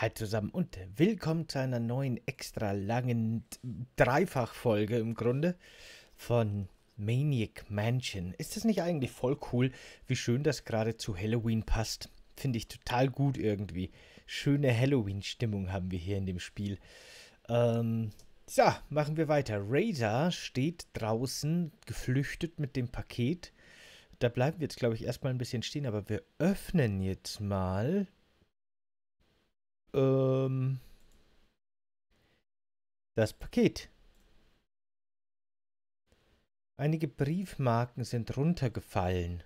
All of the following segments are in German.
Hi halt zusammen und willkommen zu einer neuen extra langen Dreifachfolge im Grunde von Maniac Mansion. Ist das nicht eigentlich voll cool, wie schön das gerade zu Halloween passt? Finde ich total gut irgendwie. Schöne Halloween-Stimmung haben wir hier in dem Spiel. Ähm, so, machen wir weiter. Razor steht draußen, geflüchtet mit dem Paket. Da bleiben wir jetzt, glaube ich, erstmal ein bisschen stehen, aber wir öffnen jetzt mal ähm, das Paket. Einige Briefmarken sind runtergefallen.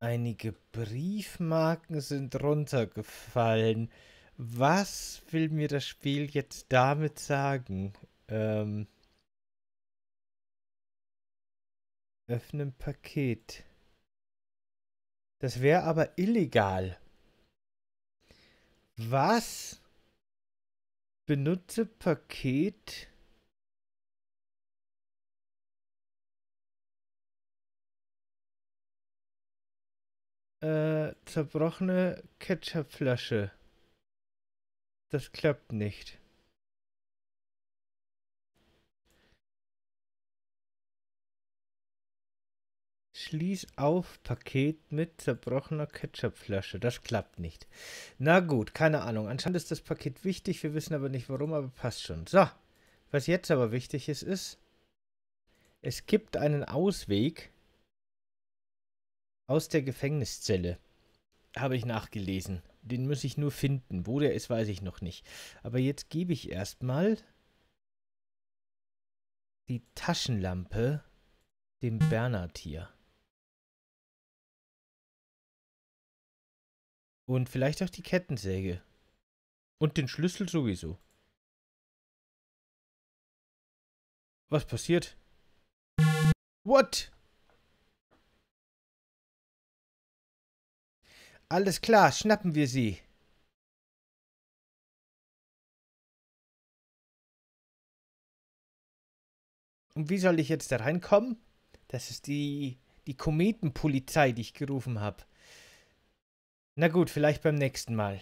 Einige Briefmarken sind runtergefallen. Was will mir das Spiel jetzt damit sagen? Ähm, öffnen Paket. Das wäre aber illegal. Was? Benutze Paket. Äh, zerbrochene Ketchupflasche. Das klappt nicht. Schließ auf Paket mit zerbrochener Ketchupflasche. Das klappt nicht. Na gut, keine Ahnung. Anscheinend ist das Paket wichtig. Wir wissen aber nicht warum, aber passt schon. So, was jetzt aber wichtig ist, ist, es gibt einen Ausweg aus der Gefängniszelle. Habe ich nachgelesen. Den muss ich nur finden. Wo der ist, weiß ich noch nicht. Aber jetzt gebe ich erstmal die Taschenlampe dem Bernhard hier. Und vielleicht auch die Kettensäge. Und den Schlüssel sowieso. Was passiert? What? Alles klar, schnappen wir sie. Und wie soll ich jetzt da reinkommen? Das ist die, die Kometenpolizei, die ich gerufen habe. Na gut, vielleicht beim nächsten Mal.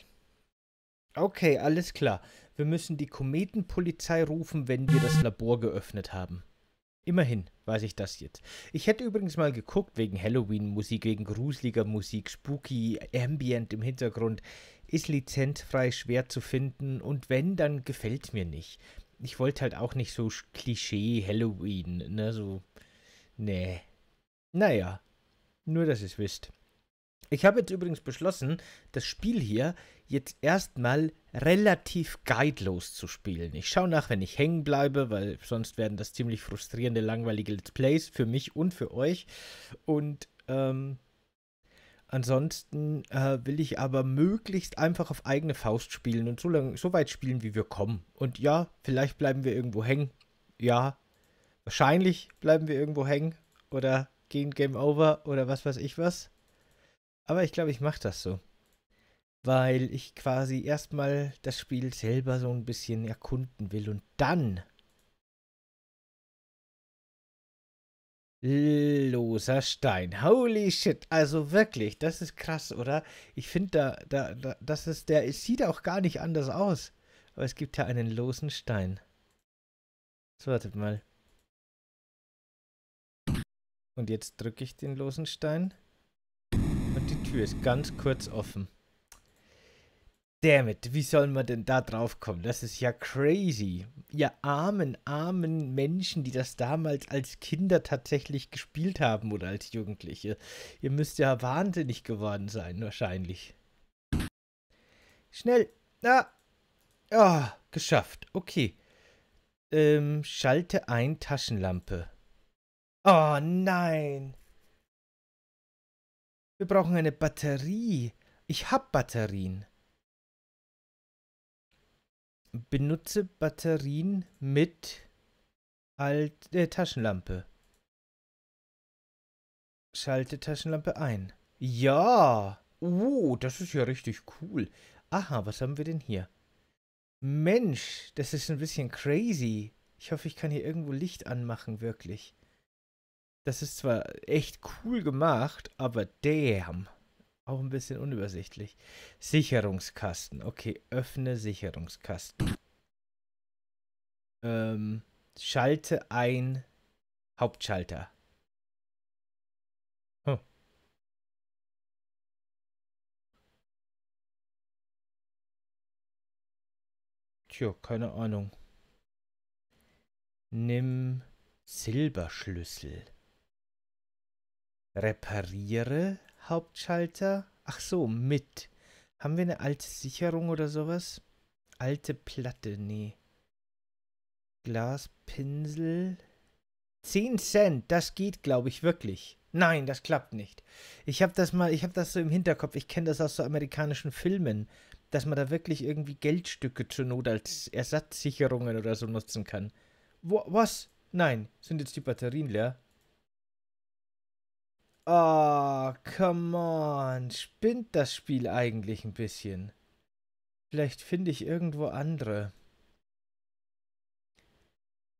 Okay, alles klar. Wir müssen die Kometenpolizei rufen, wenn wir das Labor geöffnet haben. Immerhin weiß ich das jetzt. Ich hätte übrigens mal geguckt wegen Halloween-Musik, wegen gruseliger Musik, spooky, ambient im Hintergrund. Ist lizenzfrei schwer zu finden und wenn, dann gefällt mir nicht. Ich wollte halt auch nicht so Klischee Halloween, ne, so. Nee. Naja, nur dass ihr es wisst. Ich habe jetzt übrigens beschlossen, das Spiel hier jetzt erstmal relativ guidelos zu spielen. Ich schaue nach, wenn ich hängen bleibe, weil sonst werden das ziemlich frustrierende, langweilige Let's Plays für mich und für euch. Und ähm, ansonsten äh, will ich aber möglichst einfach auf eigene Faust spielen und so, lang, so weit spielen, wie wir kommen. Und ja, vielleicht bleiben wir irgendwo hängen. Ja, wahrscheinlich bleiben wir irgendwo hängen oder gehen Game Over oder was weiß ich was. Aber ich glaube, ich mache das so. Weil ich quasi erstmal das Spiel selber so ein bisschen erkunden will und dann Loser Stein. Holy shit. Also wirklich, das ist krass, oder? Ich finde, da, da, da, das ist der, es sieht auch gar nicht anders aus. Aber es gibt ja einen losen Stein. So, wartet mal. Und jetzt drücke ich den losen Stein. Tür ist ganz kurz offen. Dammit, wie sollen wir denn da drauf kommen? Das ist ja crazy. Ihr armen, armen Menschen, die das damals als Kinder tatsächlich gespielt haben oder als Jugendliche. Ihr müsst ja wahnsinnig geworden sein, wahrscheinlich. Schnell. Ah. Ah, oh, geschafft. Okay. Ähm, schalte ein Taschenlampe. Oh nein. Wir brauchen eine Batterie. Ich hab Batterien. Benutze Batterien mit Alt äh, Taschenlampe. Schalte Taschenlampe ein. Ja! Oh, das ist ja richtig cool. Aha, was haben wir denn hier? Mensch, das ist ein bisschen crazy. Ich hoffe, ich kann hier irgendwo Licht anmachen, wirklich das ist zwar echt cool gemacht, aber damn. Auch ein bisschen unübersichtlich. Sicherungskasten. Okay, öffne Sicherungskasten. Ähm, schalte ein Hauptschalter. Huh. Tja, keine Ahnung. Nimm Silberschlüssel. Repariere Hauptschalter. Ach so, mit. Haben wir eine alte Sicherung oder sowas? Alte Platte, nee. Glaspinsel. 10 Cent, das geht, glaube ich, wirklich. Nein, das klappt nicht. Ich habe das mal, ich habe das so im Hinterkopf. Ich kenne das aus so amerikanischen Filmen, dass man da wirklich irgendwie Geldstücke zur Not als Ersatzsicherungen oder so nutzen kann. Wo, was? Nein, sind jetzt die Batterien leer? Oh, come on. Spinnt das Spiel eigentlich ein bisschen? Vielleicht finde ich irgendwo andere.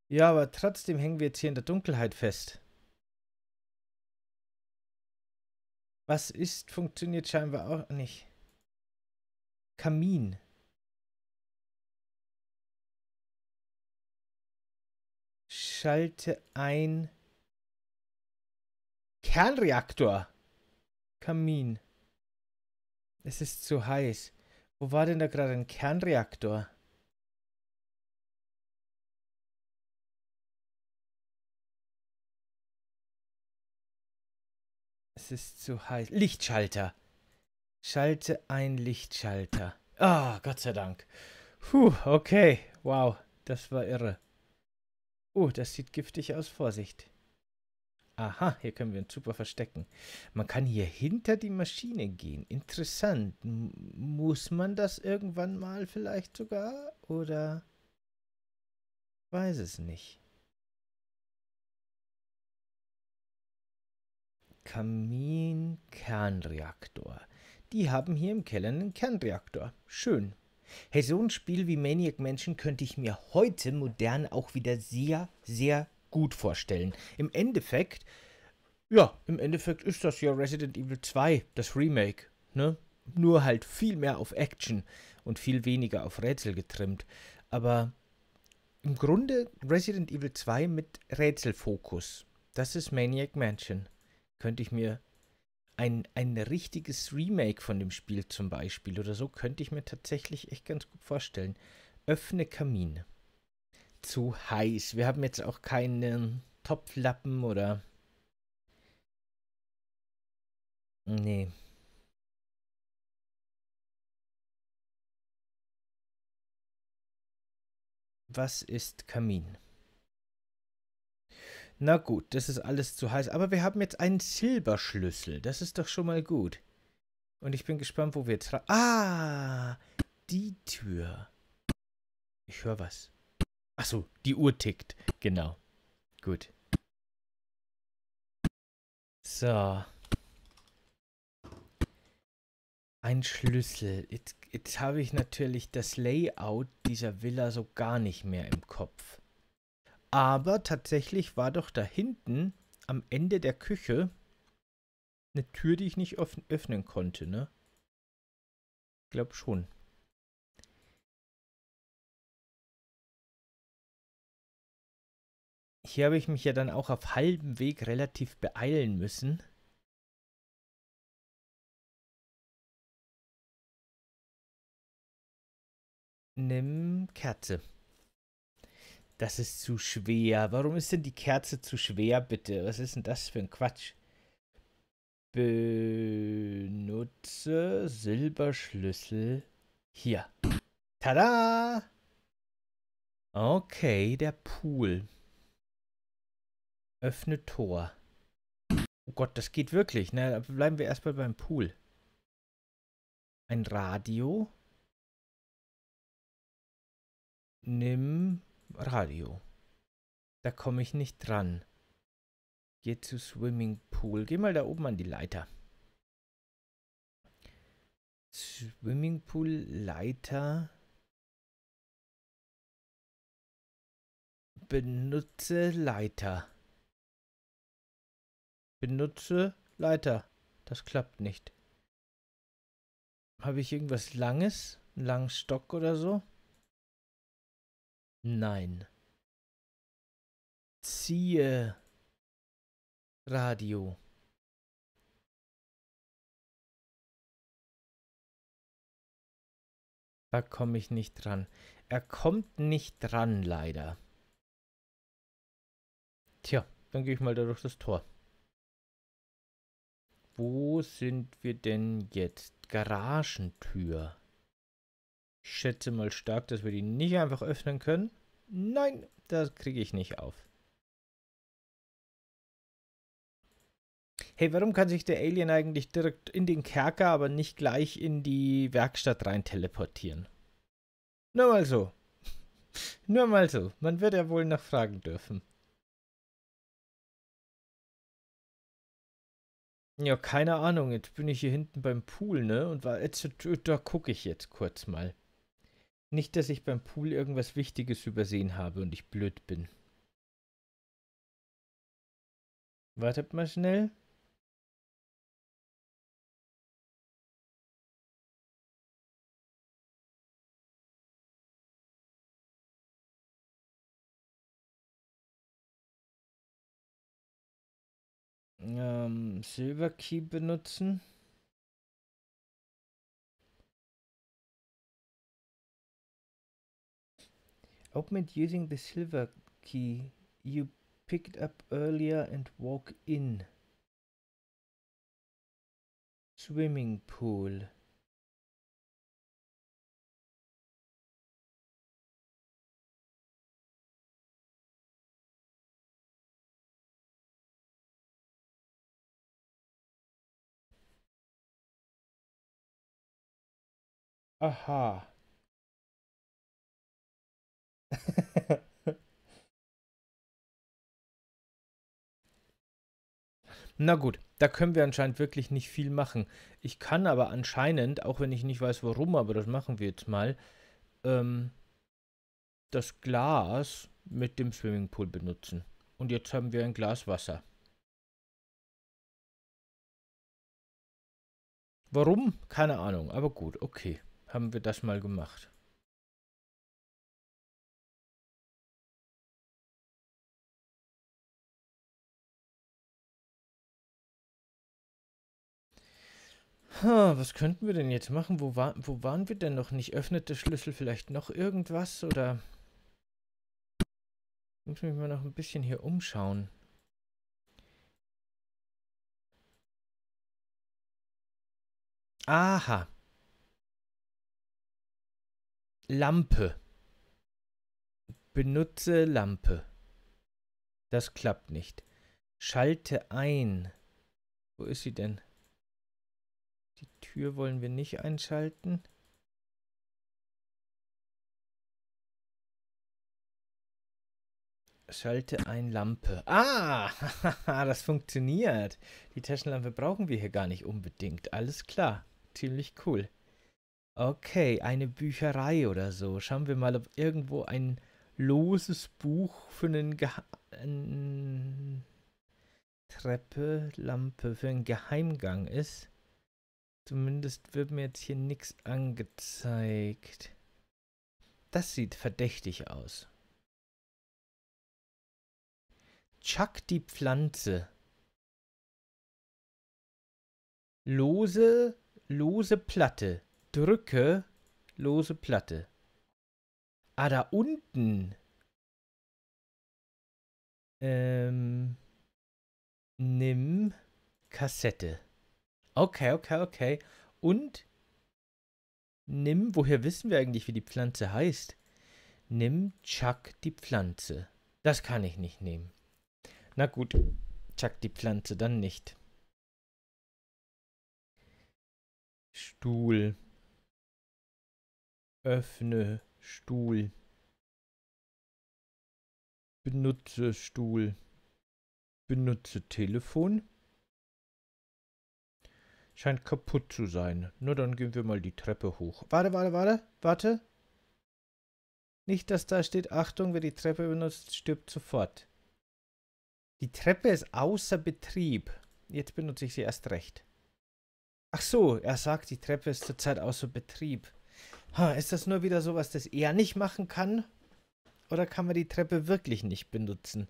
Ja, aber trotzdem hängen wir jetzt hier in der Dunkelheit fest. Was ist, funktioniert scheinbar auch nicht. Kamin. Schalte ein. Kernreaktor. Kamin. Es ist zu heiß. Wo war denn da gerade ein Kernreaktor? Es ist zu heiß. Lichtschalter. Schalte ein Lichtschalter. Ah, oh, Gott sei Dank. Puh, okay. Wow, das war irre. Oh, das sieht giftig aus. Vorsicht. Aha, hier können wir uns super verstecken. Man kann hier hinter die Maschine gehen. Interessant. M muss man das irgendwann mal vielleicht sogar? Oder? Weiß es nicht. Kamin-Kernreaktor. Die haben hier im Keller einen Kernreaktor. Schön. Hey, so ein Spiel wie Maniac Mansion könnte ich mir heute modern auch wieder sehr, sehr gut vorstellen. Im Endeffekt, ja, im Endeffekt ist das ja Resident Evil 2, das Remake, ne? Nur halt viel mehr auf Action und viel weniger auf Rätsel getrimmt. Aber im Grunde Resident Evil 2 mit Rätselfokus. Das ist Maniac Mansion. Könnte ich mir ein, ein richtiges Remake von dem Spiel zum Beispiel oder so, könnte ich mir tatsächlich echt ganz gut vorstellen. Öffne Kamin zu heiß. Wir haben jetzt auch keinen Topflappen oder. Nee. Was ist Kamin? Na gut, das ist alles zu heiß. Aber wir haben jetzt einen Silberschlüssel. Das ist doch schon mal gut. Und ich bin gespannt, wo wir... jetzt... Ah! Die Tür. Ich höre was. Achso, die Uhr tickt. Genau. Gut. So. Ein Schlüssel. Jetzt, jetzt habe ich natürlich das Layout dieser Villa so gar nicht mehr im Kopf. Aber tatsächlich war doch da hinten am Ende der Küche eine Tür, die ich nicht öffnen konnte, ne? Ich glaube schon. Hier habe ich mich ja dann auch auf halbem Weg relativ beeilen müssen. Nimm Kerze. Das ist zu schwer. Warum ist denn die Kerze zu schwer, bitte? Was ist denn das für ein Quatsch? Benutze Silberschlüssel hier. Tada! Okay, der Pool. Öffne Tor. Oh Gott, das geht wirklich. Na, ne? bleiben wir erstmal beim Pool. Ein Radio. Nimm Radio. Da komme ich nicht dran. Geh zu Swimming Pool. Geh mal da oben an die Leiter. Swimming Pool Leiter. Benutze Leiter. Benutze Leiter. Das klappt nicht. Habe ich irgendwas Langes? Einen langen Stock oder so? Nein. Ziehe Radio. Da komme ich nicht dran. Er kommt nicht dran, leider. Tja, dann gehe ich mal da durch das Tor. Wo sind wir denn jetzt? Garagentür. Ich schätze mal stark, dass wir die nicht einfach öffnen können. Nein, das kriege ich nicht auf. Hey, warum kann sich der Alien eigentlich direkt in den Kerker, aber nicht gleich in die Werkstatt rein teleportieren? Nur mal so. Nur mal so. Man wird ja wohl nachfragen dürfen. Ja, keine Ahnung. Jetzt bin ich hier hinten beim Pool, ne? Und war, jetzt, da gucke ich jetzt kurz mal. Nicht, dass ich beim Pool irgendwas Wichtiges übersehen habe und ich blöd bin. Wartet mal schnell. ähm, Silver Key benutzen. using the silver key you picked up earlier and walk in. Swimming pool. Aha. Na gut, da können wir anscheinend wirklich nicht viel machen. Ich kann aber anscheinend, auch wenn ich nicht weiß warum, aber das machen wir jetzt mal, ähm, das Glas mit dem Swimmingpool benutzen. Und jetzt haben wir ein Glas Wasser. Warum? Keine Ahnung, aber gut, okay haben wir das mal gemacht. Ha, was könnten wir denn jetzt machen? Wo, war, wo waren wir denn noch nicht? Öffnet der Schlüssel vielleicht noch irgendwas? Oder... Ich muss mich mal noch ein bisschen hier umschauen. Aha. Lampe. Benutze Lampe. Das klappt nicht. Schalte ein. Wo ist sie denn? Die Tür wollen wir nicht einschalten. Schalte ein Lampe. Ah, das funktioniert. Die Taschenlampe brauchen wir hier gar nicht unbedingt. Alles klar. Ziemlich cool. Okay, eine Bücherei oder so. Schauen wir mal, ob irgendwo ein loses Buch für einen, Geha Treppe, Lampe, für einen Geheimgang ist. Zumindest wird mir jetzt hier nichts angezeigt. Das sieht verdächtig aus. Chuck die Pflanze. Lose, lose Platte drücke, lose Platte. Ah, da unten. Ähm, nimm Kassette. Okay, okay, okay. Und nimm, woher wissen wir eigentlich, wie die Pflanze heißt? Nimm Chuck die Pflanze. Das kann ich nicht nehmen. Na gut, Chuck die Pflanze dann nicht. Stuhl. Öffne Stuhl. Benutze Stuhl. Benutze Telefon. Scheint kaputt zu sein. Nur dann gehen wir mal die Treppe hoch. Warte, warte, warte, warte. Nicht, dass da steht, Achtung, wer die Treppe benutzt, stirbt sofort. Die Treppe ist außer Betrieb. Jetzt benutze ich sie erst recht. Ach so, er sagt, die Treppe ist zurzeit außer Betrieb. Ist das nur wieder sowas, das er nicht machen kann? Oder kann man die Treppe wirklich nicht benutzen?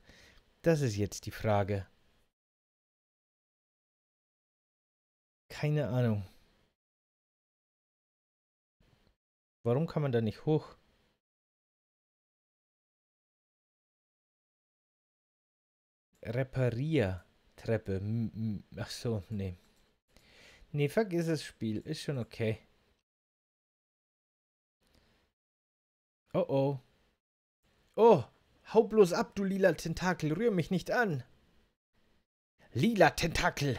Das ist jetzt die Frage. Keine Ahnung. Warum kann man da nicht hoch? Repariertreppe. Ach so, nee. Nee, vergiss das Spiel. Ist schon okay. Oh oh. Oh, hau bloß ab, du lila Tentakel, rühr mich nicht an. Lila Tentakel!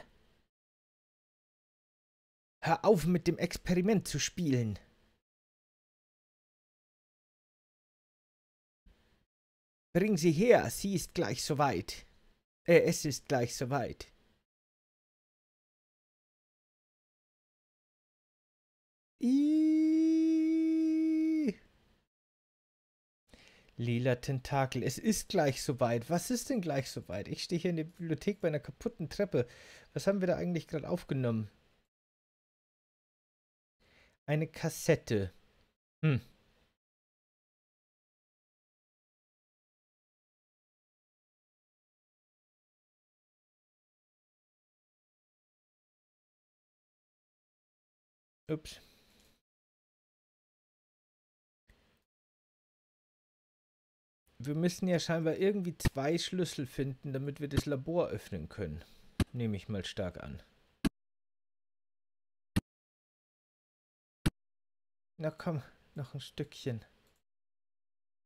Hör auf mit dem Experiment zu spielen. Bring sie her, sie ist gleich soweit. Äh, es ist gleich soweit. Ihhh. Lila Tentakel. Es ist gleich soweit. Was ist denn gleich soweit? Ich stehe hier in der Bibliothek bei einer kaputten Treppe. Was haben wir da eigentlich gerade aufgenommen? Eine Kassette. Hm. Ups. Wir müssen ja scheinbar irgendwie zwei Schlüssel finden, damit wir das Labor öffnen können. Nehme ich mal stark an. Na komm, noch ein Stückchen.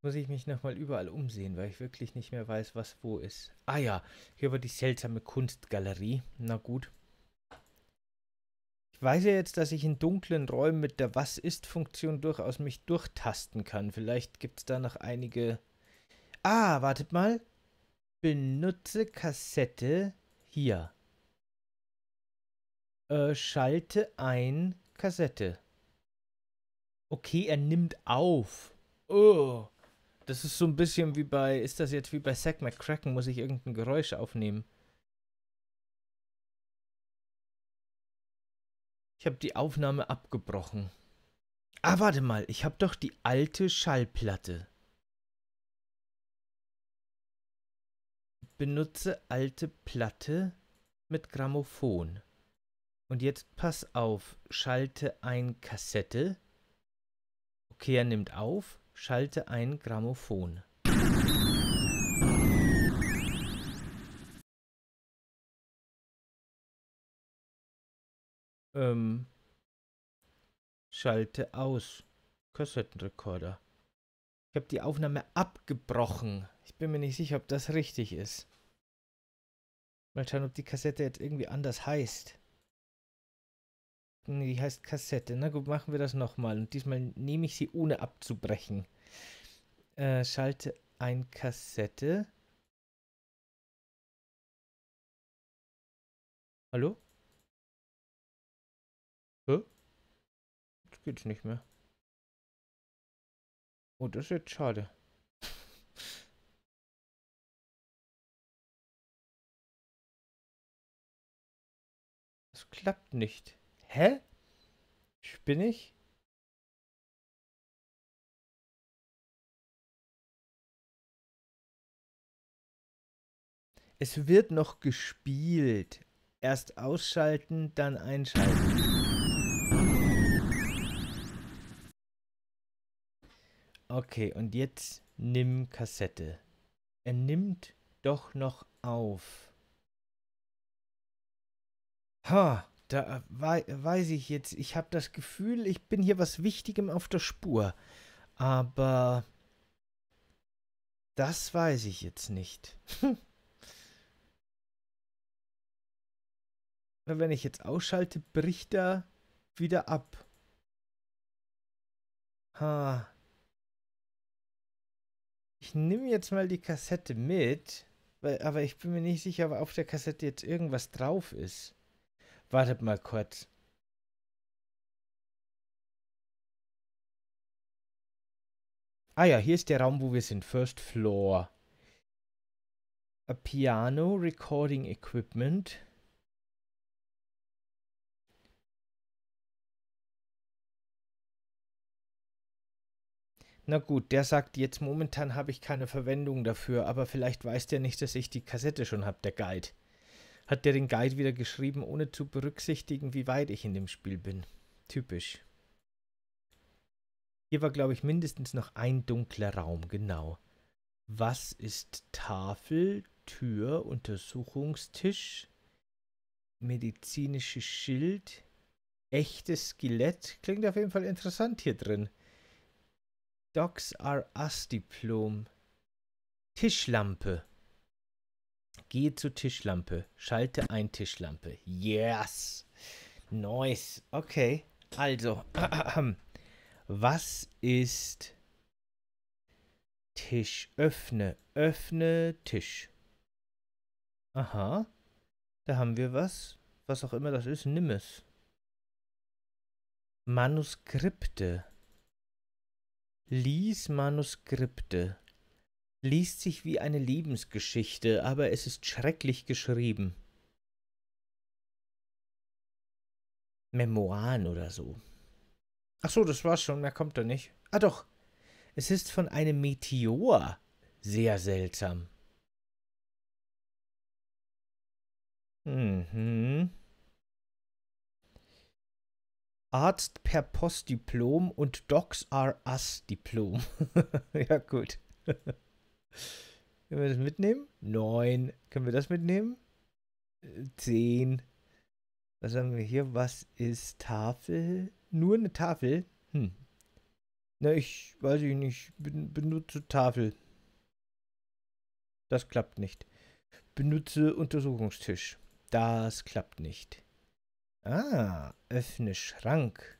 Muss ich mich nochmal überall umsehen, weil ich wirklich nicht mehr weiß, was wo ist. Ah ja, hier war die seltsame Kunstgalerie. Na gut. Ich weiß ja jetzt, dass ich in dunklen Räumen mit der Was-Ist-Funktion durchaus mich durchtasten kann. Vielleicht gibt es da noch einige Ah, wartet mal. Benutze Kassette hier. Äh, schalte ein Kassette. Okay, er nimmt auf. Oh. Das ist so ein bisschen wie bei. Ist das jetzt wie bei Zack McCracken? Muss ich irgendein Geräusch aufnehmen? Ich habe die Aufnahme abgebrochen. Ah, warte mal. Ich habe doch die alte Schallplatte. benutze alte Platte mit Grammophon. Und jetzt pass auf, schalte ein Kassette. Okay, er nimmt auf, schalte ein Grammophon. Ähm, schalte aus. Kassettenrekorder. Ich habe die Aufnahme abgebrochen. Ich bin mir nicht sicher, ob das richtig ist. Mal schauen, ob die Kassette jetzt irgendwie anders heißt. die heißt Kassette. Na gut, machen wir das nochmal. Und diesmal nehme ich sie ohne abzubrechen. Äh, schalte ein Kassette. Hallo? Hä? Jetzt geht's nicht mehr. Oh, das ist jetzt schade. Das klappt nicht. Hä? Spinn ich? Es wird noch gespielt. Erst ausschalten, dann einschalten. Okay, und jetzt nimm Kassette. Er nimmt doch noch auf. Ha, da wei weiß ich jetzt. Ich habe das Gefühl, ich bin hier was Wichtigem auf der Spur. Aber das weiß ich jetzt nicht. Wenn ich jetzt ausschalte, bricht er wieder ab. Ha, ich nehme jetzt mal die Kassette mit, weil, aber ich bin mir nicht sicher, ob auf der Kassette jetzt irgendwas drauf ist. Wartet mal kurz. Ah ja, hier ist der Raum, wo wir sind. First Floor. A piano, recording equipment. na gut, der sagt, jetzt momentan habe ich keine Verwendung dafür, aber vielleicht weiß der nicht, dass ich die Kassette schon habe, der Guide. Hat der den Guide wieder geschrieben, ohne zu berücksichtigen, wie weit ich in dem Spiel bin. Typisch. Hier war, glaube ich, mindestens noch ein dunkler Raum, genau. Was ist Tafel, Tür, Untersuchungstisch, medizinisches Schild, echtes Skelett? Klingt auf jeden Fall interessant hier drin. Docs are Us Diplom. Tischlampe. Gehe zur Tischlampe. Schalte ein Tischlampe. Yes. Nice. Okay. Also, was ist Tisch? Öffne, öffne Tisch. Aha. Da haben wir was. Was auch immer das ist, nimm es. Manuskripte. Lies Manuskripte. Liest sich wie eine Lebensgeschichte, aber es ist schrecklich geschrieben. Memoiren oder so. Ach so, das war's schon, mehr kommt er nicht. Ah doch, es ist von einem Meteor. Sehr seltsam. Mhm. Arzt per Postdiplom und Docs are Us Diplom. ja, gut. Können wir das mitnehmen? Neun. Können wir das mitnehmen? Äh, zehn. Was haben wir hier? Was ist Tafel? Nur eine Tafel? Hm. Na, ich weiß ich nicht. Ben benutze Tafel. Das klappt nicht. Benutze Untersuchungstisch. Das klappt nicht. Ah, öffne Schrank.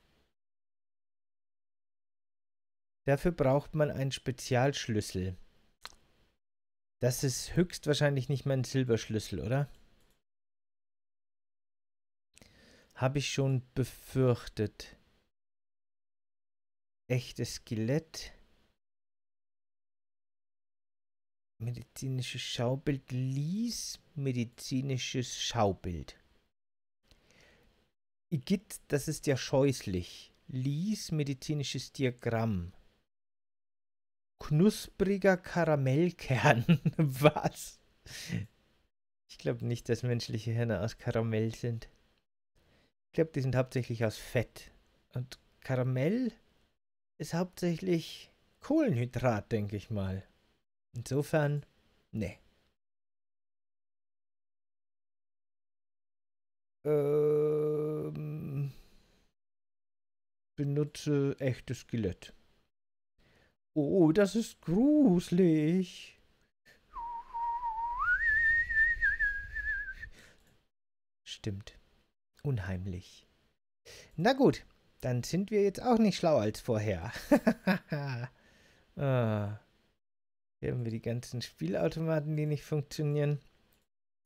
Dafür braucht man einen Spezialschlüssel. Das ist höchstwahrscheinlich nicht mein Silberschlüssel, oder? Habe ich schon befürchtet. Echtes Skelett. Medizinisches Schaubild. Lies medizinisches Schaubild. Igitt, das ist ja scheußlich. Lies medizinisches Diagramm. Knuspriger Karamellkern. Was? Ich glaube nicht, dass menschliche Hirne aus Karamell sind. Ich glaube, die sind hauptsächlich aus Fett. Und Karamell ist hauptsächlich Kohlenhydrat, denke ich mal. Insofern, ne. Ähm, benutze echtes Skelett. Oh, das ist gruselig. Stimmt. Unheimlich. Na gut, dann sind wir jetzt auch nicht schlauer als vorher. ah. Hier haben wir die ganzen Spielautomaten, die nicht funktionieren.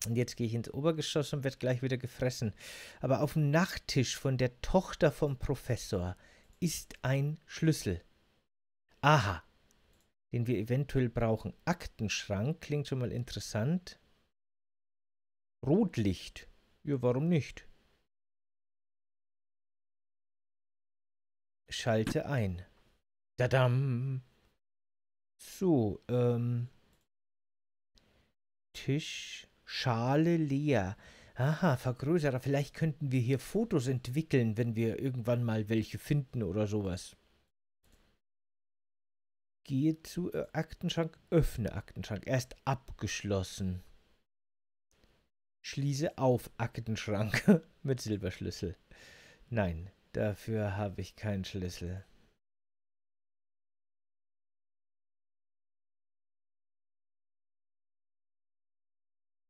Und jetzt gehe ich ins Obergeschoss und werde gleich wieder gefressen. Aber auf dem Nachttisch von der Tochter vom Professor ist ein Schlüssel. Aha, den wir eventuell brauchen. Aktenschrank klingt schon mal interessant. Rotlicht. Ja, warum nicht? Schalte ein. Dadam. So, ähm. Tisch. Schale leer. Aha, Vergrößerer. Vielleicht könnten wir hier Fotos entwickeln, wenn wir irgendwann mal welche finden oder sowas. Gehe zu äh, Aktenschrank, öffne Aktenschrank. Er ist abgeschlossen. Schließe auf Aktenschrank mit Silberschlüssel. Nein, dafür habe ich keinen Schlüssel.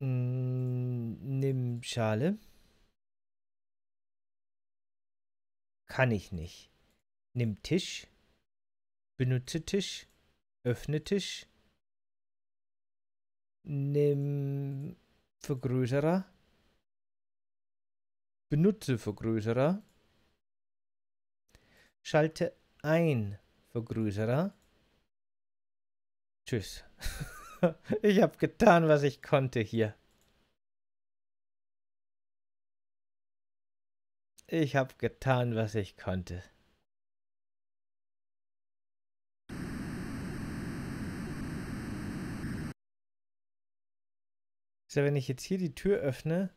Hm, Nimm Schale. Kann ich nicht. Nimm Tisch. Benutze Tisch. Öffne Tisch. Nimm Vergrößerer. Benutze Vergrößerer. Schalte ein Vergrößerer. Tschüss. ich habe getan, was ich konnte hier. Ich habe getan, was ich konnte. So, wenn ich jetzt hier die Tür öffne,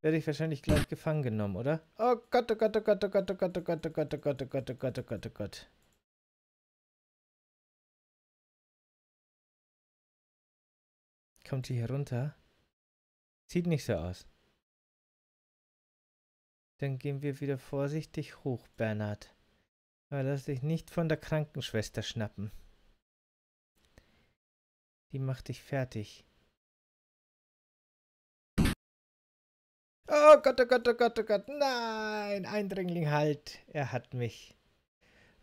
werde ich wahrscheinlich gleich gefangen genommen, oder? Oh oh Gott, Gott, Oh Gott, oh Gott, oh Gott, oh Gott, oh Gott, oh Gott, oh Gott, oh Gott, oh Gott, oh Gott, oh Gott, oh Gott, oh Gott. kommt sie hier runter. Sieht nicht so aus. Dann gehen wir wieder vorsichtig hoch, Bernhard. Aber lass dich nicht von der Krankenschwester schnappen. Die macht dich fertig. Oh Gott, oh Gott, oh Gott, oh Gott, nein! Eindringling, halt! Er hat mich.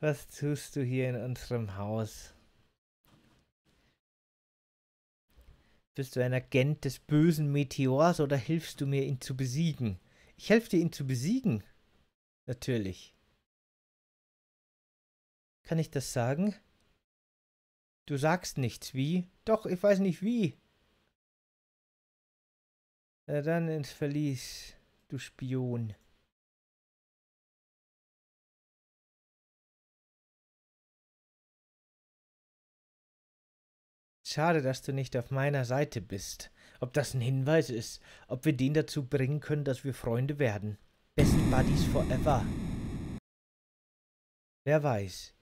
Was tust du hier in unserem Haus? Bist du ein Agent des bösen Meteors oder hilfst du mir, ihn zu besiegen? Ich helfe dir, ihn zu besiegen. Natürlich. Kann ich das sagen? Du sagst nichts, wie? Doch, ich weiß nicht wie. Na dann ins äh, Verlies, du Spion. Schade, dass du nicht auf meiner Seite bist. Ob das ein Hinweis ist, ob wir den dazu bringen können, dass wir Freunde werden. Best Buddies forever. Wer weiß.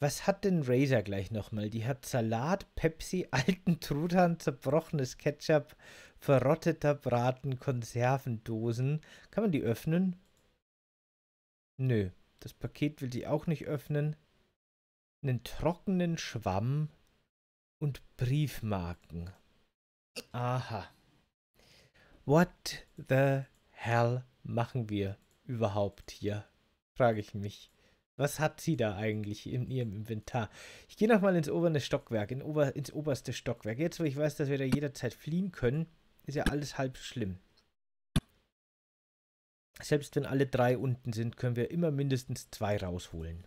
Was hat denn Razer gleich nochmal? Die hat Salat, Pepsi, alten Truthahn, zerbrochenes Ketchup, verrotteter Braten, Konservendosen. Kann man die öffnen? Nö, das Paket will sie auch nicht öffnen. Einen trockenen Schwamm, und Briefmarken. Aha. What the hell machen wir überhaupt hier? frage ich mich. Was hat sie da eigentlich in ihrem Inventar? Ich gehe nochmal ins obere Stockwerk, in Ober, ins oberste Stockwerk. Jetzt, wo ich weiß, dass wir da jederzeit fliehen können, ist ja alles halb schlimm. Selbst wenn alle drei unten sind, können wir immer mindestens zwei rausholen.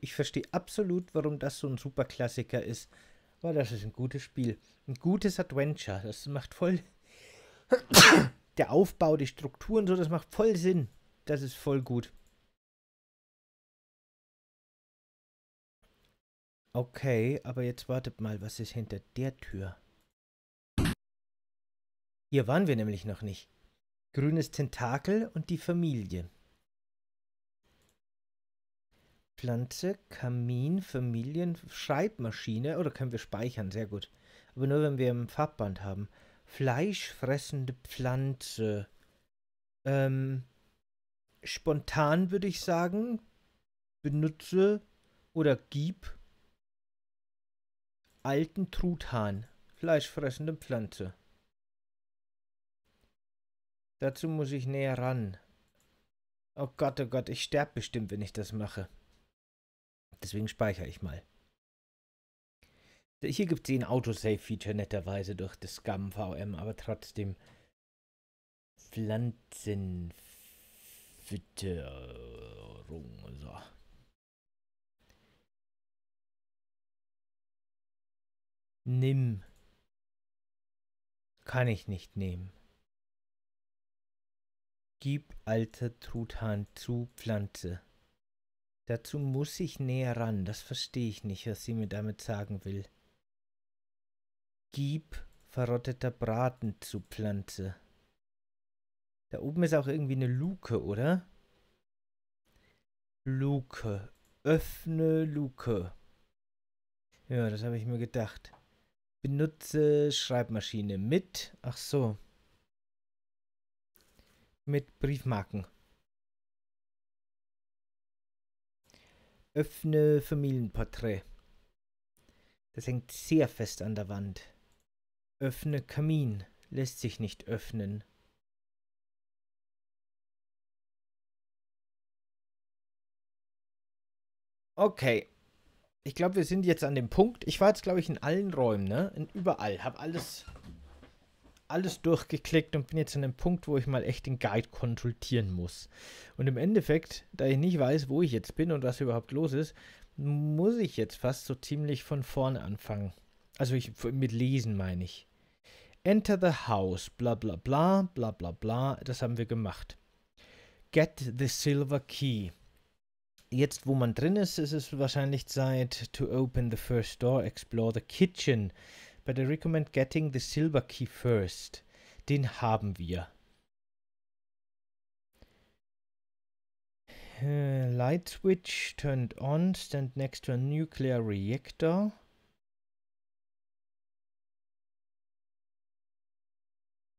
Ich verstehe absolut, warum das so ein Superklassiker ist. Weil das ist ein gutes Spiel. Ein gutes Adventure. Das macht voll. Der Aufbau, die Strukturen, so, das macht voll Sinn. Das ist voll gut. Okay, aber jetzt wartet mal, was ist hinter der Tür? Hier waren wir nämlich noch nicht. Grünes Tentakel und die Familie. Pflanze, Kamin, Familien, Schreibmaschine. Oder oh, können wir speichern? Sehr gut. Aber nur, wenn wir im Farbband haben. Fleischfressende Pflanze. Ähm, spontan würde ich sagen, benutze oder gib alten Truthahn, fleischfressende Pflanze. Dazu muss ich näher ran. Oh Gott, oh Gott, ich sterbe bestimmt, wenn ich das mache. Deswegen speichere ich mal. Hier gibt es ein Autosave-Feature netterweise durch das Scam VM, aber trotzdem. Pflanzenfütterung. So. Nimm. Kann ich nicht nehmen. Gib alte Truthahn zu Pflanze. Dazu muss ich näher ran, das verstehe ich nicht, was sie mir damit sagen will. Gib verrotteter Braten zu Pflanze. Da oben ist auch irgendwie eine Luke, oder? Luke. Öffne Luke. Ja, das habe ich mir gedacht. Benutze Schreibmaschine mit. Ach so mit Briefmarken. Öffne Familienporträt. Das hängt sehr fest an der Wand. Öffne Kamin lässt sich nicht öffnen. Okay. Ich glaube, wir sind jetzt an dem Punkt. Ich war jetzt, glaube ich, in allen Räumen, ne? überall. Hab alles alles durchgeklickt und bin jetzt an einem Punkt, wo ich mal echt den Guide konsultieren muss. Und im Endeffekt, da ich nicht weiß, wo ich jetzt bin und was überhaupt los ist, muss ich jetzt fast so ziemlich von vorne anfangen. Also ich mit Lesen meine ich. Enter the house, bla bla bla, bla bla bla, das haben wir gemacht. Get the silver key. Jetzt, wo man drin ist, ist es wahrscheinlich Zeit to open the first door, explore the kitchen bei der Recommend Getting the Silver Key First. Den haben wir. Uh, light switch turned on. Stand next to a nuclear reactor.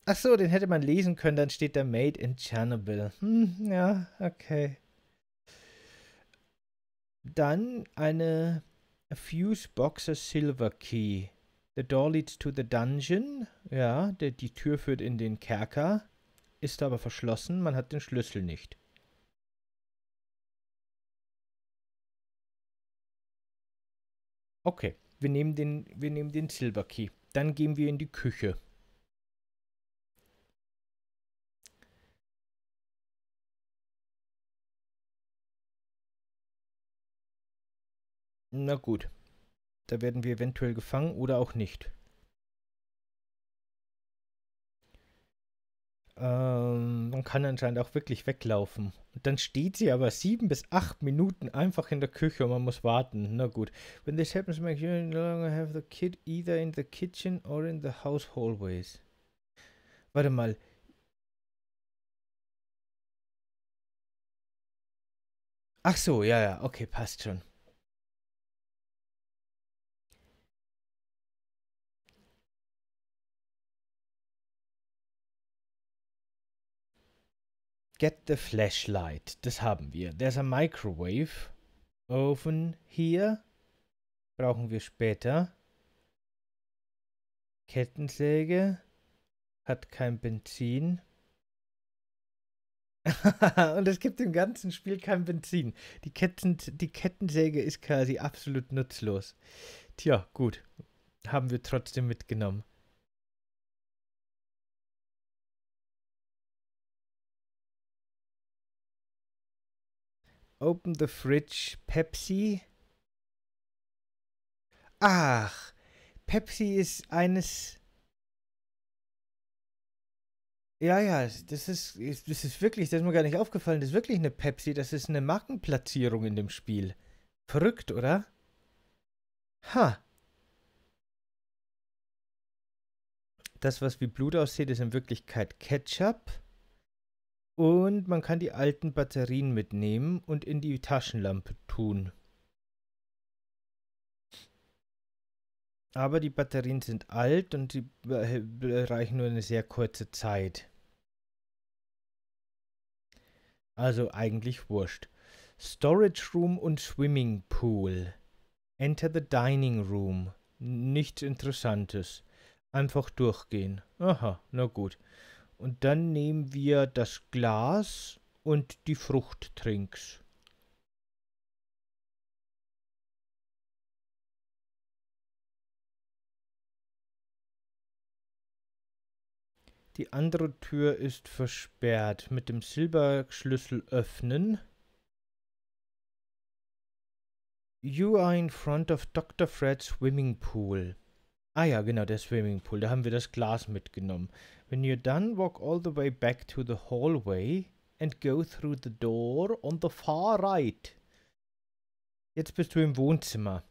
Ach so, den hätte man lesen können, dann steht da Made in Chernobyl. Hm, ja, okay. Dann eine Fuse Boxer Silver Key. The door leads to the dungeon. Ja, der, die Tür führt in den Kerker. Ist aber verschlossen, man hat den Schlüssel nicht. Okay, wir nehmen den, wir nehmen den Silver Key. Dann gehen wir in die Küche. Na gut, da werden wir eventuell gefangen oder auch nicht. Ähm, man kann anscheinend auch wirklich weglaufen. Und dann steht sie aber sieben bis acht Minuten einfach in der Küche und man muss warten. Na gut. When this happens, make sure you no longer have the kid either in the kitchen or in the house hallways. Warte mal. Ach so, ja, ja, okay, passt schon. Get the flashlight. Das haben wir. There's a microwave oven here. Brauchen wir später. Kettensäge. Hat kein Benzin. und es gibt im ganzen Spiel kein Benzin. Die, Ketten, die Kettensäge ist quasi absolut nutzlos. Tja, gut. Haben wir trotzdem mitgenommen. Open the fridge. Pepsi. Ach, Pepsi ist eines. Ja, ja, das ist, das ist wirklich, das ist mir gar nicht aufgefallen, das ist wirklich eine Pepsi, das ist eine Markenplatzierung in dem Spiel. Verrückt, oder? Ha. Das, was wie Blut aussieht, ist in Wirklichkeit Ketchup. Und man kann die alten Batterien mitnehmen und in die Taschenlampe tun. Aber die Batterien sind alt und sie reichen nur eine sehr kurze Zeit. Also eigentlich wurscht. Storage Room und Swimming Pool. Enter the Dining Room. Nichts Interessantes. Einfach durchgehen. Aha, na gut. Und dann nehmen wir das Glas und die Fruchttrinks. Die andere Tür ist versperrt. Mit dem Silberschlüssel öffnen. You are in front of Dr. Fred's swimming pool. Ah ja, genau, der Swimmingpool. Da haben wir das Glas mitgenommen. When you're done, walk all the way back to the hallway and go through the door on the far right. Jetzt bist du im Wohnzimmer.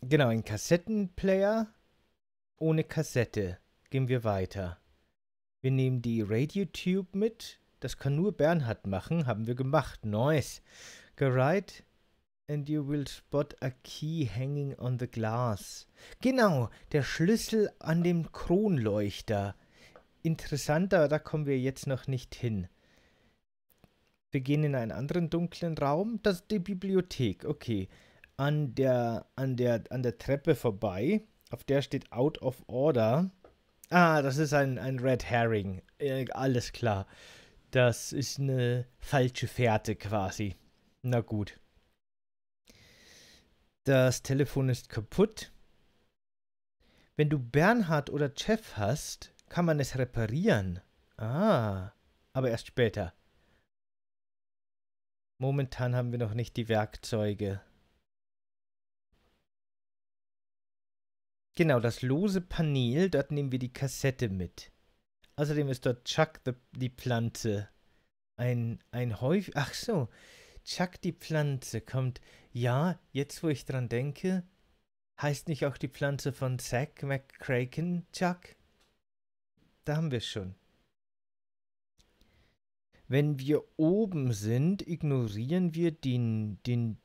Genau, ein Kassettenplayer ohne Kassette. Gehen wir weiter. Wir nehmen die RadioTube mit. Das kann nur Bernhard machen, haben wir gemacht. Nice. Gereit and you will spot a key hanging on the glass. Genau, der Schlüssel an dem Kronleuchter. Interessanter, da kommen wir jetzt noch nicht hin. Wir gehen in einen anderen dunklen Raum. Das ist die Bibliothek. Okay. An der, an der, an der Treppe vorbei. Auf der steht Out of Order. Ah, das ist ein, ein Red Herring. Äh, alles klar. Das ist eine falsche Fährte quasi. Na gut das Telefon ist kaputt. Wenn du Bernhard oder Jeff hast, kann man es reparieren. Ah, aber erst später. Momentan haben wir noch nicht die Werkzeuge. Genau, das lose Panel, dort nehmen wir die Kassette mit. Außerdem ist dort Chuck the, die Pflanze. Ein, ein Häufig. Ach so, Chuck die Pflanze kommt, ja, jetzt wo ich dran denke, heißt nicht auch die Pflanze von Zack McCracken Chuck? Da haben wir schon. Wenn wir oben sind, ignorieren wir den, den,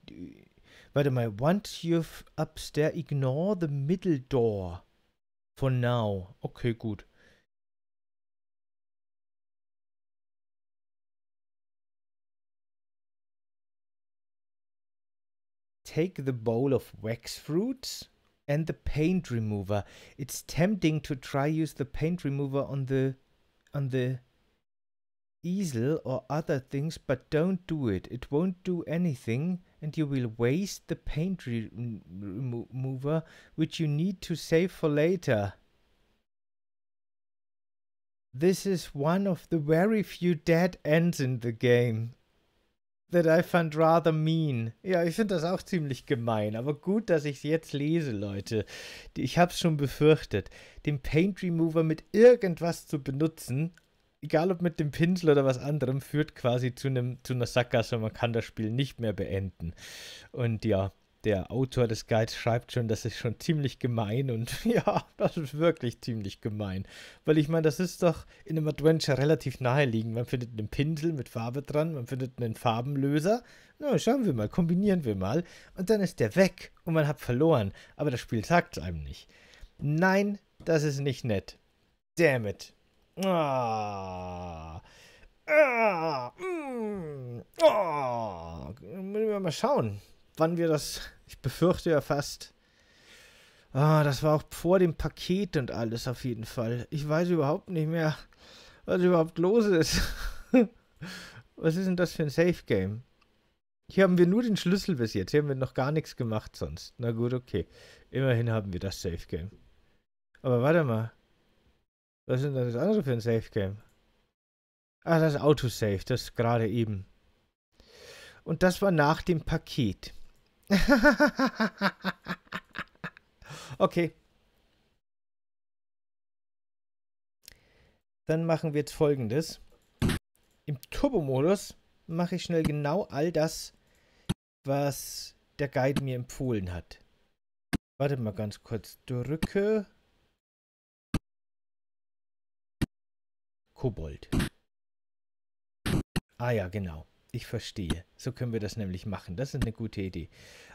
warte mal, once you've upstairs, ignore the middle door. For now. Okay, gut. Take the bowl of wax fruits and the paint remover. It's tempting to try use the paint remover on the on the easel or other things, but don't do it. It won't do anything and you will waste the paint re remover which you need to save for later. This is one of the very few dead ends in the game. that I found rather mean. Ja, ich finde das auch ziemlich gemein, aber gut, dass ich es jetzt lese, Leute. Ich habe es schon befürchtet. Den Paint Remover mit irgendwas zu benutzen, egal ob mit dem Pinsel oder was anderem, führt quasi zu, einem, zu einer Sackgasse und man kann das Spiel nicht mehr beenden. Und ja, der Autor des Guides schreibt schon, das ist schon ziemlich gemein und ja, das ist wirklich ziemlich gemein. Weil ich meine, das ist doch in einem Adventure relativ naheliegend. Man findet einen Pinsel mit Farbe dran, man findet einen Farbenlöser. Na, schauen wir mal, kombinieren wir mal. Und dann ist der weg und man hat verloren. Aber das Spiel sagt es einem nicht. Nein, das ist nicht nett. Damn it. Ah. Ah. Mm. Ah. Müssen wir mal schauen wann wir das, ich befürchte ja fast, ah, das war auch vor dem Paket und alles auf jeden Fall. Ich weiß überhaupt nicht mehr, was überhaupt los ist. was ist denn das für ein Safe Game? Hier haben wir nur den Schlüssel bis jetzt. Hier haben wir noch gar nichts gemacht sonst. Na gut, okay. Immerhin haben wir das Safe Game. Aber warte mal. Was ist denn das andere für ein Safe Game? Ah, das Autosave, das gerade eben. Und das war nach dem Paket. okay. Dann machen wir jetzt folgendes. Im Turbo-Modus mache ich schnell genau all das, was der Guide mir empfohlen hat. Warte mal ganz kurz. Drücke. Kobold. Ah ja, genau. Ich verstehe. So können wir das nämlich machen. Das ist eine gute Idee.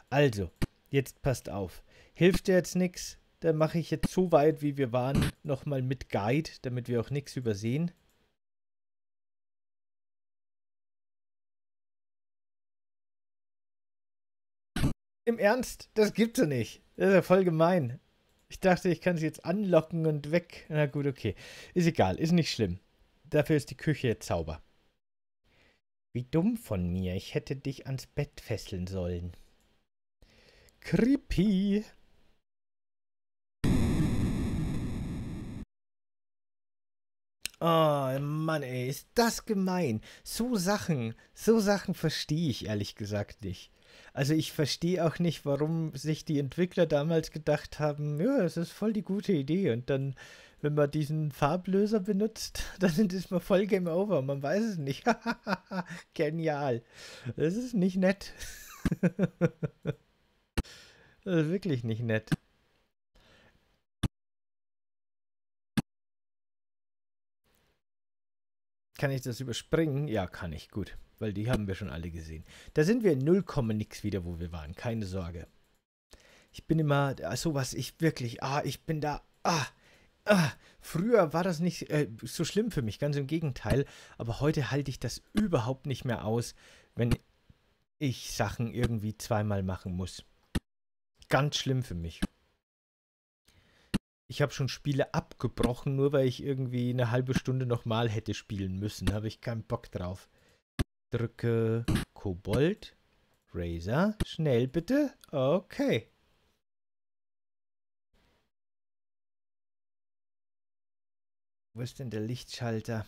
Also, jetzt passt auf. Hilft dir jetzt nichts? Dann mache ich jetzt so weit, wie wir waren, nochmal mit Guide, damit wir auch nichts übersehen. Im Ernst? Das gibt's ja nicht. Das ist ja voll gemein. Ich dachte, ich kann sie jetzt anlocken und weg. Na gut, okay. Ist egal, ist nicht schlimm. Dafür ist die Küche jetzt sauber. Wie dumm von mir. Ich hätte dich ans Bett fesseln sollen. Creepy. Oh Mann, ey, ist das gemein. So Sachen, so Sachen verstehe ich ehrlich gesagt nicht. Also ich verstehe auch nicht, warum sich die Entwickler damals gedacht haben, ja, es ist voll die gute Idee und dann wenn man diesen Farblöser benutzt, dann ist man voll Game Over. Man weiß es nicht. Genial. Das ist nicht nett. das ist wirklich nicht nett. Kann ich das überspringen? Ja, kann ich. Gut. Weil die haben wir schon alle gesehen. Da sind wir in 0, nix wieder, wo wir waren. Keine Sorge. Ich bin immer, sowas, ich wirklich, ah, ich bin da, ah, Ah, früher war das nicht äh, so schlimm für mich, ganz im Gegenteil. Aber heute halte ich das überhaupt nicht mehr aus, wenn ich Sachen irgendwie zweimal machen muss. Ganz schlimm für mich. Ich habe schon Spiele abgebrochen, nur weil ich irgendwie eine halbe Stunde nochmal hätte spielen müssen. Habe ich keinen Bock drauf. Drücke Kobold. Razor. Schnell bitte. Okay. Wo ist denn der Lichtschalter?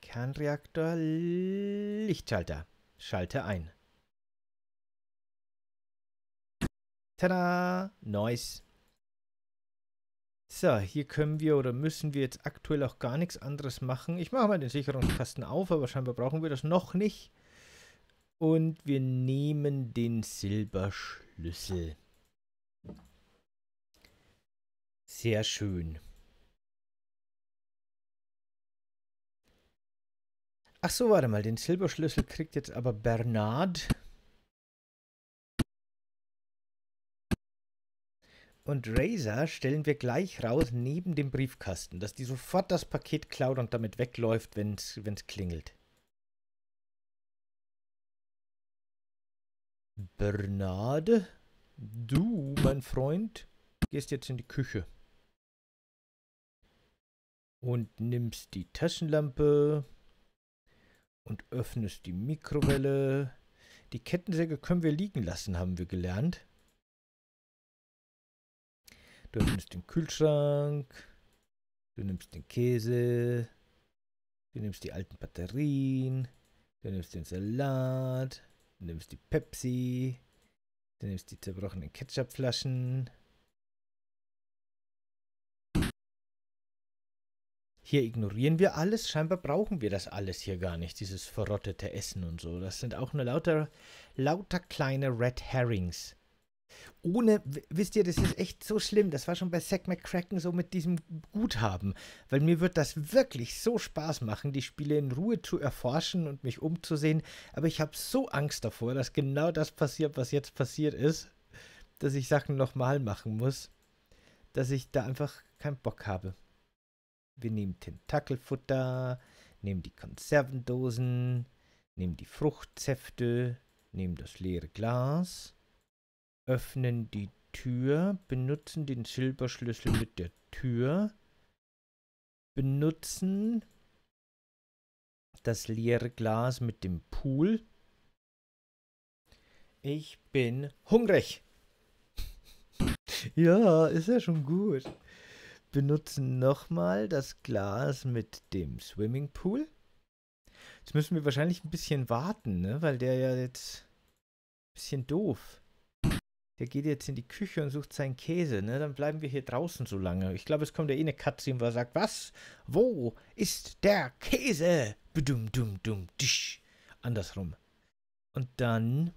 Kernreaktor, Lichtschalter. Schalte ein. Tada! Nice. So, hier können wir oder müssen wir jetzt aktuell auch gar nichts anderes machen. Ich mache mal den Sicherungskasten auf, aber scheinbar brauchen wir das noch nicht. Und wir nehmen den Silberschlüssel. Sehr schön. Ach so, warte mal, den Silberschlüssel kriegt jetzt aber Bernard. Und Razor stellen wir gleich raus neben dem Briefkasten, dass die sofort das Paket klaut und damit wegläuft, wenn es klingelt. Bernard, du, mein Freund, gehst jetzt in die Küche. Und nimmst die Taschenlampe, und öffnest die Mikrowelle. Die Kettensäge können wir liegen lassen, haben wir gelernt. Du öffnest den Kühlschrank. Du nimmst den Käse. Du nimmst die alten Batterien. Du nimmst den Salat. Du nimmst die Pepsi. Du nimmst die zerbrochenen Ketchupflaschen. Hier ignorieren wir alles, scheinbar brauchen wir das alles hier gar nicht, dieses verrottete Essen und so. Das sind auch nur lauter, lauter kleine Red Herrings. Ohne, wisst ihr, das ist echt so schlimm. Das war schon bei Zack McCracken so mit diesem Guthaben. Weil mir wird das wirklich so Spaß machen, die Spiele in Ruhe zu erforschen und mich umzusehen. Aber ich habe so Angst davor, dass genau das passiert, was jetzt passiert ist. Dass ich Sachen nochmal machen muss. Dass ich da einfach keinen Bock habe. Wir nehmen Tentakelfutter, nehmen die Konservendosen, nehmen die Fruchtsäfte, nehmen das leere Glas, öffnen die Tür, benutzen den Silberschlüssel mit der Tür, benutzen das leere Glas mit dem Pool. Ich bin hungrig. ja, ist ja schon gut benutzen nochmal das Glas mit dem Swimmingpool. Jetzt müssen wir wahrscheinlich ein bisschen warten, ne? weil der ja jetzt ein bisschen doof. Der geht jetzt in die Küche und sucht seinen Käse, ne? Dann bleiben wir hier draußen so lange. Ich glaube, es kommt ja eh eine Katze und sagt, was? Wo ist der Käse? Bedum, dum, dum, dich. Andersrum. Und dann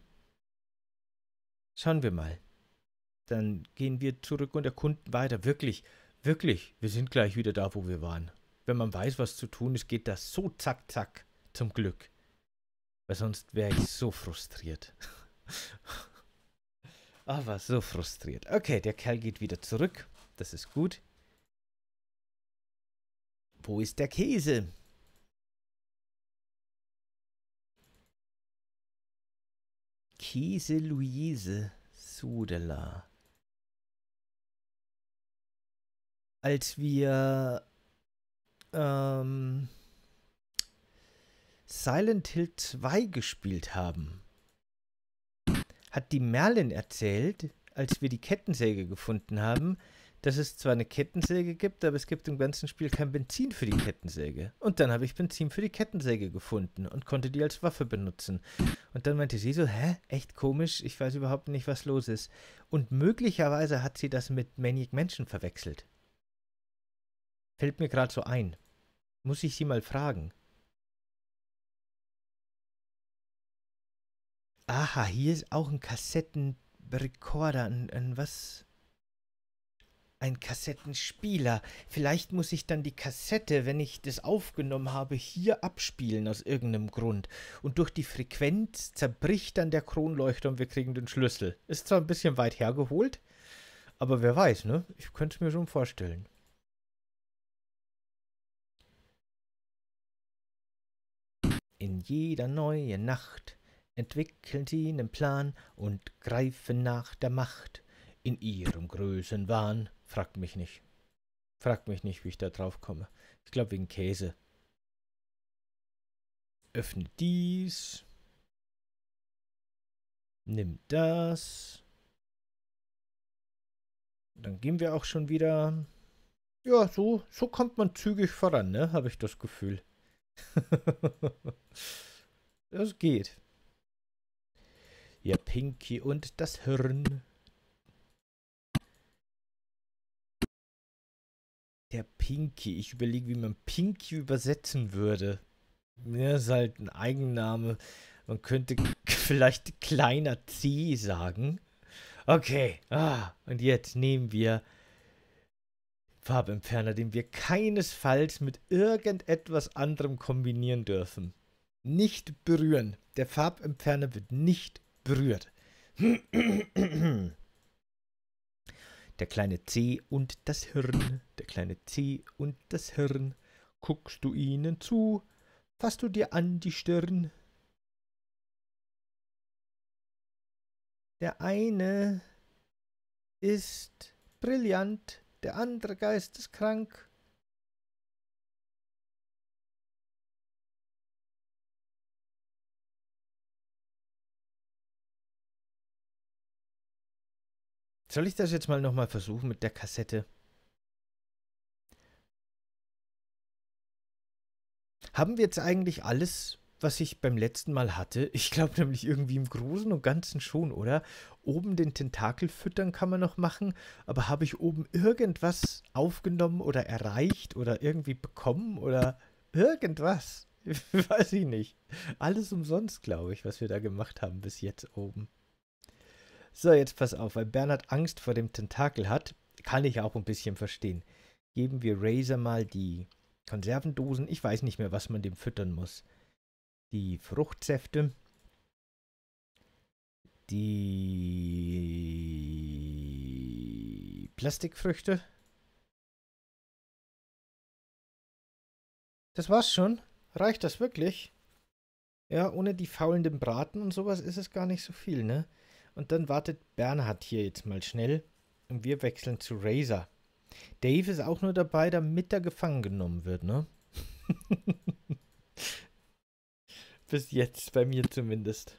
schauen wir mal. Dann gehen wir zurück und erkunden weiter. Wirklich, Wirklich, wir sind gleich wieder da, wo wir waren. Wenn man weiß, was zu tun ist, geht das so zack, zack. Zum Glück. Weil sonst wäre ich so frustriert. Aber so frustriert. Okay, der Kerl geht wieder zurück. Das ist gut. Wo ist der Käse? Käse Luise Sudela. als wir ähm, Silent Hill 2 gespielt haben, hat die Merlin erzählt, als wir die Kettensäge gefunden haben, dass es zwar eine Kettensäge gibt, aber es gibt im ganzen Spiel kein Benzin für die Kettensäge. Und dann habe ich Benzin für die Kettensäge gefunden und konnte die als Waffe benutzen. Und dann meinte sie so, hä, echt komisch, ich weiß überhaupt nicht, was los ist. Und möglicherweise hat sie das mit Maniac Menschen verwechselt. Fällt mir gerade so ein. Muss ich sie mal fragen? Aha, hier ist auch ein Kassettenrekorder, ein, ein was? Ein Kassettenspieler. Vielleicht muss ich dann die Kassette, wenn ich das aufgenommen habe, hier abspielen aus irgendeinem Grund. Und durch die Frequenz zerbricht dann der Kronleuchter und wir kriegen den Schlüssel. Ist zwar ein bisschen weit hergeholt, aber wer weiß, ne? Ich könnte es mir schon vorstellen. In jeder neuen Nacht entwickeln sie einen Plan und greifen nach der Macht. In ihrem Größenwahn. Fragt mich nicht. Fragt mich nicht, wie ich da drauf komme. Ich glaube wegen Käse. Öffne dies. Nimm das. Dann gehen wir auch schon wieder. Ja, so, so kommt man zügig voran, ne? Habe ich das Gefühl. das geht. Ja, Pinky und das Hirn. Der Pinky. Ich überlege, wie man Pinky übersetzen würde. Ja, ist halt ein Eigenname. Man könnte vielleicht kleiner C sagen. Okay. Ah, und jetzt nehmen wir Farbentferner, den wir keinesfalls mit irgendetwas anderem kombinieren dürfen. Nicht berühren. Der Farbentferner wird nicht berührt. Der kleine C und das Hirn, der kleine C und das Hirn, guckst du ihnen zu, fasst du dir an die Stirn. Der eine ist brillant, der andere Geist ist krank. Soll ich das jetzt mal nochmal versuchen mit der Kassette? Haben wir jetzt eigentlich alles was ich beim letzten Mal hatte. Ich glaube nämlich irgendwie im Großen und Ganzen schon, oder? Oben den Tentakel füttern kann man noch machen, aber habe ich oben irgendwas aufgenommen oder erreicht oder irgendwie bekommen oder irgendwas? Weiß ich nicht. Alles umsonst, glaube ich, was wir da gemacht haben bis jetzt oben. So, jetzt pass auf, weil Bernhard Angst vor dem Tentakel hat, kann ich auch ein bisschen verstehen. Geben wir Razer mal die Konservendosen. Ich weiß nicht mehr, was man dem füttern muss die Fruchtsäfte, die Plastikfrüchte. Das war's schon. Reicht das wirklich? Ja, ohne die faulenden Braten und sowas ist es gar nicht so viel, ne? Und dann wartet Bernhard hier jetzt mal schnell und wir wechseln zu Razor. Dave ist auch nur dabei, damit er gefangen genommen wird, ne? Bis jetzt, bei mir zumindest.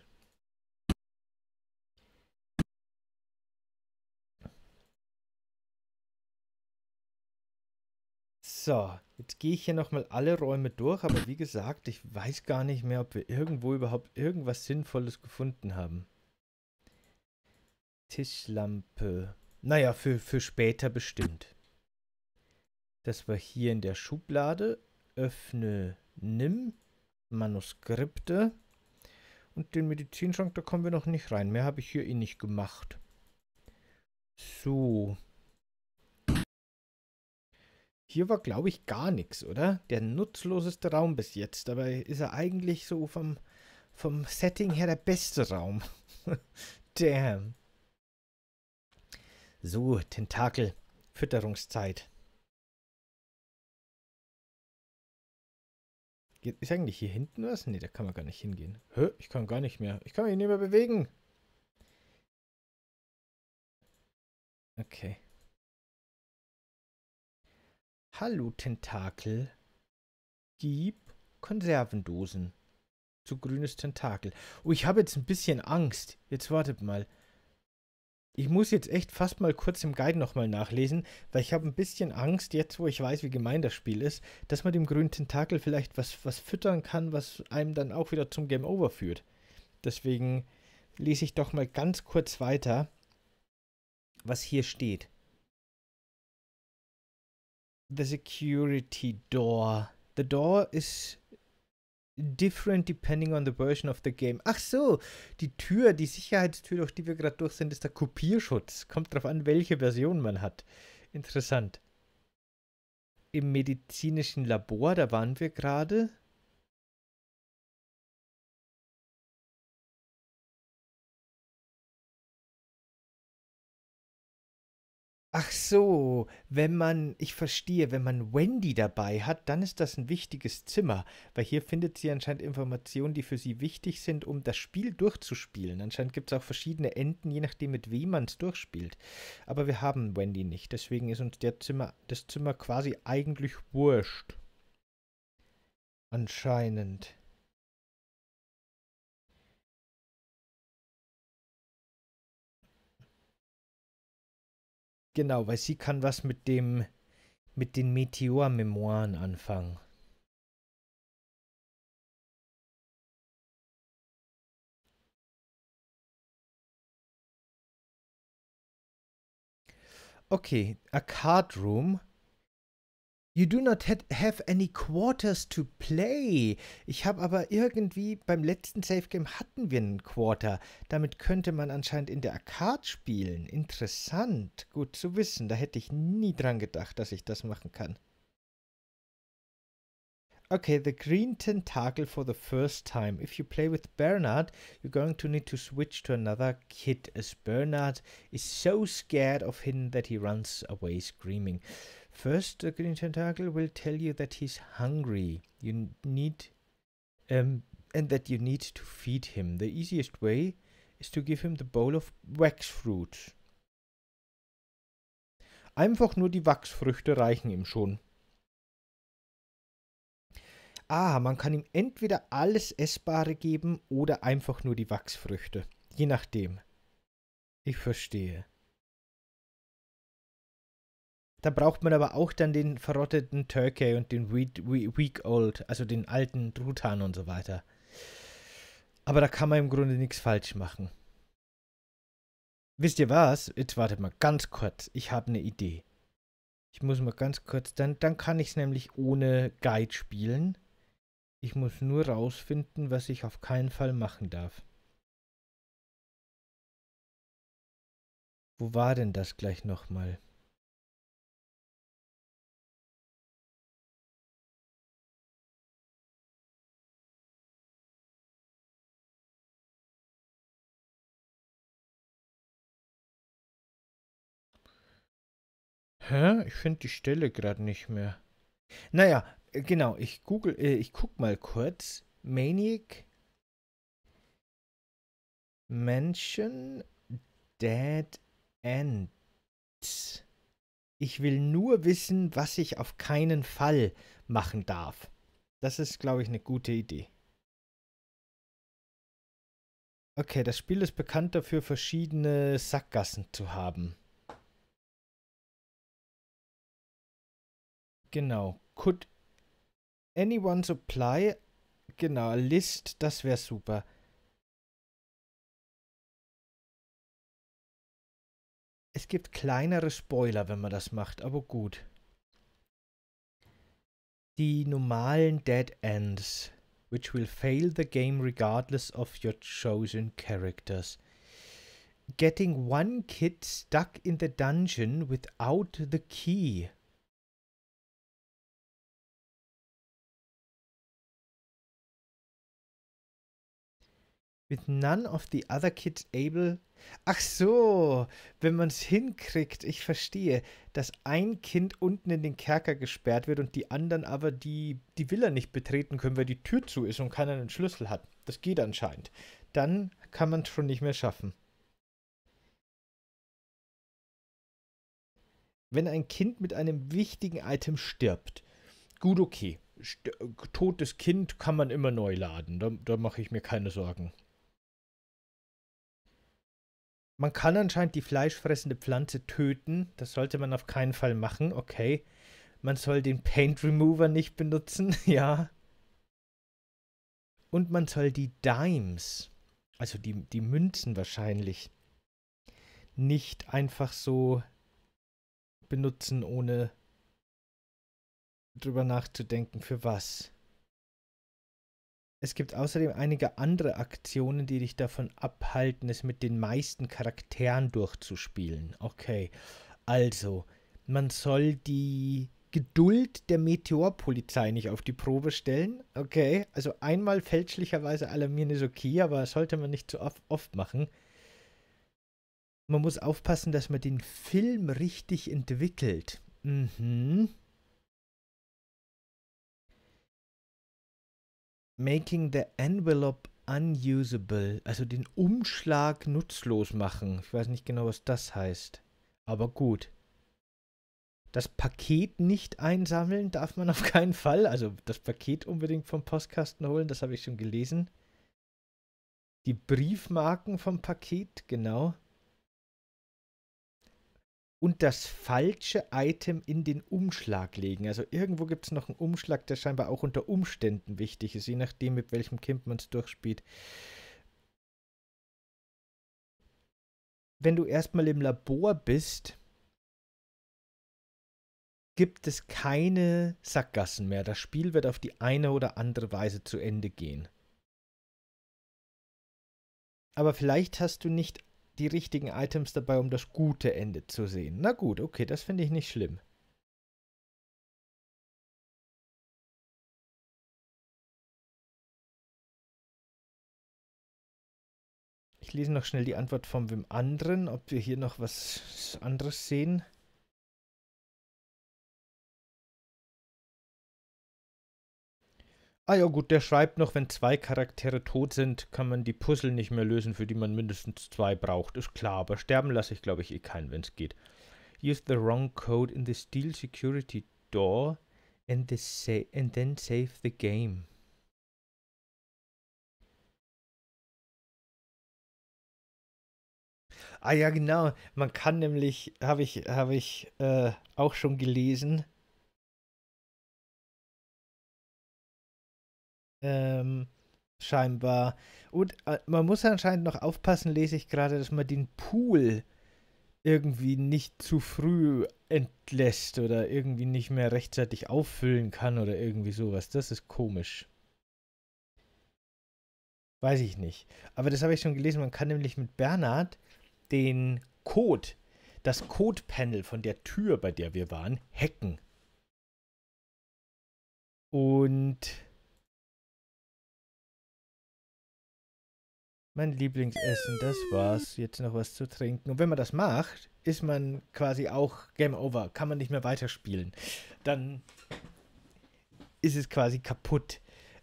So, jetzt gehe ich hier nochmal alle Räume durch, aber wie gesagt, ich weiß gar nicht mehr, ob wir irgendwo überhaupt irgendwas Sinnvolles gefunden haben. Tischlampe. Naja, für, für später bestimmt. Das war hier in der Schublade. Öffne, nimm. Manuskripte. Und den Medizinschrank, da kommen wir noch nicht rein. Mehr habe ich hier eh nicht gemacht. So. Hier war, glaube ich, gar nichts, oder? Der nutzloseste Raum bis jetzt. Dabei ist er eigentlich so vom, vom Setting her der beste Raum. Damn. So, Tentakel. Fütterungszeit. ist eigentlich hier hinten was? Ne, da kann man gar nicht hingehen. Hö, ich kann gar nicht mehr. Ich kann mich nicht mehr bewegen. Okay. Hallo Tentakel. Gib Konservendosen. Zu grünes Tentakel. Oh, ich habe jetzt ein bisschen Angst. Jetzt wartet mal. Ich muss jetzt echt fast mal kurz im Guide nochmal nachlesen, weil ich habe ein bisschen Angst, jetzt wo ich weiß, wie gemein das Spiel ist, dass man dem grünen Tentakel vielleicht was, was füttern kann, was einem dann auch wieder zum Game Over führt. Deswegen lese ich doch mal ganz kurz weiter, was hier steht. The security door. The door is different depending on the version of the game. Ach so, die Tür, die Sicherheitstür, durch die wir gerade durch sind, ist der Kopierschutz. Kommt drauf an, welche Version man hat. Interessant. Im medizinischen Labor, da waren wir gerade. Ach so, wenn man, ich verstehe, wenn man Wendy dabei hat, dann ist das ein wichtiges Zimmer, weil hier findet sie anscheinend Informationen, die für sie wichtig sind, um das Spiel durchzuspielen. Anscheinend gibt es auch verschiedene Enden, je nachdem, mit wem man es durchspielt. Aber wir haben Wendy nicht, deswegen ist uns der Zimmer, das Zimmer quasi eigentlich wurscht. Anscheinend. Genau, weil sie kann was mit dem mit den Meteor-Memoiren anfangen. Okay, a card room. You do not have any quarters to play. Ich habe aber irgendwie beim letzten Safe Game hatten wir einen Quarter. Damit könnte man anscheinend in der Arcade spielen. Interessant. Gut zu wissen. Da hätte ich nie dran gedacht, dass ich das machen kann. Okay, the green tentacle for the first time. If you play with Bernard, you're going to need to switch to another kid as Bernard is so scared of him that he runs away screaming. First, the green tentacle will tell you that he's hungry. You need, um, and that you need to feed him. The easiest way is to give him the bowl of wax fruits. Einfach nur die Wachsfrüchte reichen ihm schon. Ah, man kann ihm entweder alles Essbare geben oder einfach nur die Wachsfrüchte. Je nachdem. Ich verstehe. Da braucht man aber auch dann den verrotteten Turkey und den Weak Old, also den alten Drutan und so weiter. Aber da kann man im Grunde nichts falsch machen. Wisst ihr was? Jetzt wartet mal ganz kurz. Ich habe eine Idee. Ich muss mal ganz kurz, dann, dann kann ich es nämlich ohne Guide spielen. Ich muss nur rausfinden, was ich auf keinen Fall machen darf. Wo war denn das gleich nochmal? Hä? Ich finde die Stelle gerade nicht mehr. Naja, äh, genau, ich google, äh, ich guck mal kurz. Maniac Mansion Dead End. Ich will nur wissen, was ich auf keinen Fall machen darf. Das ist, glaube ich, eine gute Idee. Okay, das Spiel ist bekannt dafür, verschiedene Sackgassen zu haben. Genau. Could anyone supply? Genau, List, das wäre super. Es gibt kleinere Spoiler, wenn man das macht, aber gut. Die normalen Dead Ends, which will fail the game regardless of your chosen characters. Getting one kid stuck in the dungeon without the key. With none of the other kids able. Ach so, wenn man es hinkriegt, ich verstehe, dass ein Kind unten in den Kerker gesperrt wird und die anderen aber die, die Villa nicht betreten können, weil die Tür zu ist und keiner einen Schlüssel hat. Das geht anscheinend. Dann kann man es schon nicht mehr schaffen. Wenn ein Kind mit einem wichtigen Item stirbt. Gut, okay. St äh, totes Kind kann man immer neu laden. Da, da mache ich mir keine Sorgen. Man kann anscheinend die fleischfressende Pflanze töten. Das sollte man auf keinen Fall machen. Okay. Man soll den Paint Remover nicht benutzen. ja. Und man soll die Dimes, also die, die Münzen wahrscheinlich, nicht einfach so benutzen, ohne drüber nachzudenken, für was. Es gibt außerdem einige andere Aktionen, die dich davon abhalten, es mit den meisten Charakteren durchzuspielen. Okay, also, man soll die Geduld der Meteorpolizei nicht auf die Probe stellen. Okay, also einmal fälschlicherweise alarmieren ist okay, aber sollte man nicht zu oft, oft machen. Man muss aufpassen, dass man den Film richtig entwickelt. Mhm. Making the envelope unusable, also den Umschlag nutzlos machen. Ich weiß nicht genau, was das heißt. Aber gut. Das Paket nicht einsammeln darf man auf keinen Fall. Also das Paket unbedingt vom Postkasten holen, das habe ich schon gelesen. Die Briefmarken vom Paket, genau und das falsche Item in den Umschlag legen. Also irgendwo gibt es noch einen Umschlag, der scheinbar auch unter Umständen wichtig ist, je nachdem, mit welchem Kind man es durchspielt. Wenn du erstmal im Labor bist, gibt es keine Sackgassen mehr. Das Spiel wird auf die eine oder andere Weise zu Ende gehen. Aber vielleicht hast du nicht die richtigen Items dabei, um das gute Ende zu sehen. Na gut, okay, das finde ich nicht schlimm. Ich lese noch schnell die Antwort von wem anderen, ob wir hier noch was anderes sehen. Ah ja gut, der schreibt noch, wenn zwei Charaktere tot sind, kann man die Puzzle nicht mehr lösen, für die man mindestens zwei braucht. Ist klar, aber sterben lasse ich, glaube ich, eh keinen, wenn es geht. Use the wrong code in the steel security door and, the and then save the game. Ah ja, genau. Man kann nämlich, habe ich, hab ich äh, auch schon gelesen, Ähm, scheinbar. Und äh, man muss anscheinend noch aufpassen, lese ich gerade, dass man den Pool irgendwie nicht zu früh entlässt oder irgendwie nicht mehr rechtzeitig auffüllen kann oder irgendwie sowas. Das ist komisch. Weiß ich nicht. Aber das habe ich schon gelesen. Man kann nämlich mit Bernhard den Code, das Code-Panel von der Tür, bei der wir waren, hacken. Und Mein Lieblingsessen, das war's. Jetzt noch was zu trinken. Und wenn man das macht, ist man quasi auch Game Over. Kann man nicht mehr weiterspielen. Dann ist es quasi kaputt.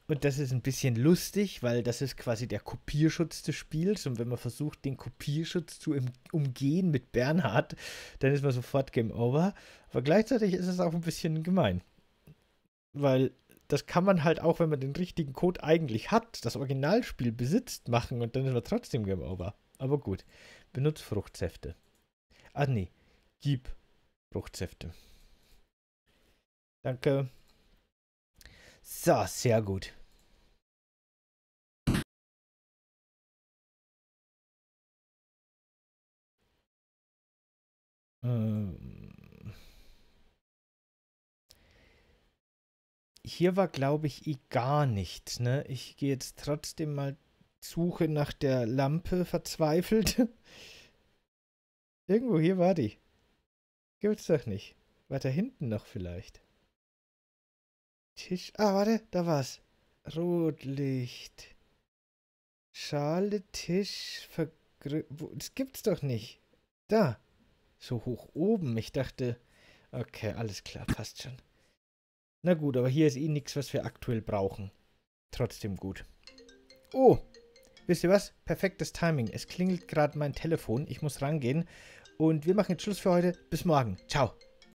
Und das ist ein bisschen lustig, weil das ist quasi der Kopierschutz des Spiels. Und wenn man versucht, den Kopierschutz zu umgehen mit Bernhard, dann ist man sofort Game Over. Aber gleichzeitig ist es auch ein bisschen gemein. Weil das kann man halt auch, wenn man den richtigen Code eigentlich hat, das Originalspiel besitzt, machen und dann ist man trotzdem Game Over. Aber gut, benutzt Fruchtsäfte. Ah nee, gib Fruchtsäfte. Danke. So, sehr gut. Ähm. hier war, glaube ich, eh gar nicht. Ne? Ich gehe jetzt trotzdem mal Suche nach der Lampe verzweifelt. Irgendwo hier war die. Gibt's doch nicht. Weiter hinten noch vielleicht. Tisch. Ah, warte, da war's. Rotlicht. Schale, Tisch, vergrö... Das gibt's doch nicht. Da. So hoch oben. Ich dachte. Okay, alles klar, passt schon. Na gut, aber hier ist eh nichts, was wir aktuell brauchen. Trotzdem gut. Oh, wisst ihr was? Perfektes Timing. Es klingelt gerade mein Telefon. Ich muss rangehen. Und wir machen jetzt Schluss für heute. Bis morgen. Ciao.